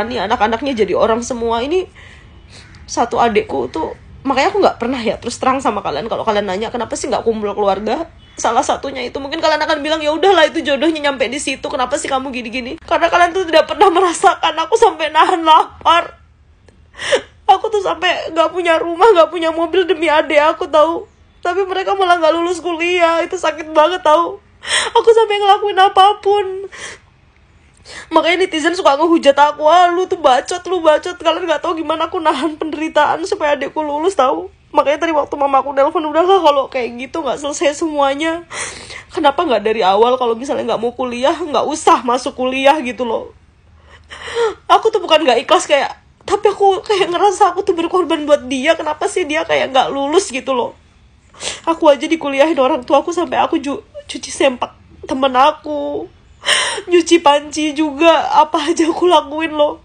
ini anak-anaknya jadi orang semua ini satu adekku tuh makanya aku nggak pernah ya terus terang sama kalian kalau kalian nanya kenapa sih nggak kumpul keluarga salah satunya itu mungkin kalian akan bilang ya udahlah itu jodohnya nyampe di situ kenapa sih kamu gini-gini karena kalian tuh tidak pernah merasakan aku sampai nahan lapar aku tuh sampai nggak punya rumah nggak punya mobil demi adik aku tahu tapi mereka malah nggak lulus kuliah itu sakit banget tahu aku sampai ngelakuin apapun Makanya netizen suka ngehujat aku, ah lu tuh bacot, lu bacot. Kalian gak tau gimana aku nahan penderitaan supaya adikku lulus tau. Makanya tadi waktu mama aku nelpon lah kalau kayak gitu gak selesai semuanya. Kenapa gak dari awal kalau misalnya gak mau kuliah Gak usah masuk kuliah gitu loh. Aku tuh bukan gak ikhlas kayak tapi aku kayak ngerasa aku tuh berkorban buat dia kenapa sih dia kayak gak lulus gitu loh aku aja dikuliahin orang tua aku sampai aku ju cuci sempak temen aku nyuci panci juga apa aja aku lakuin loh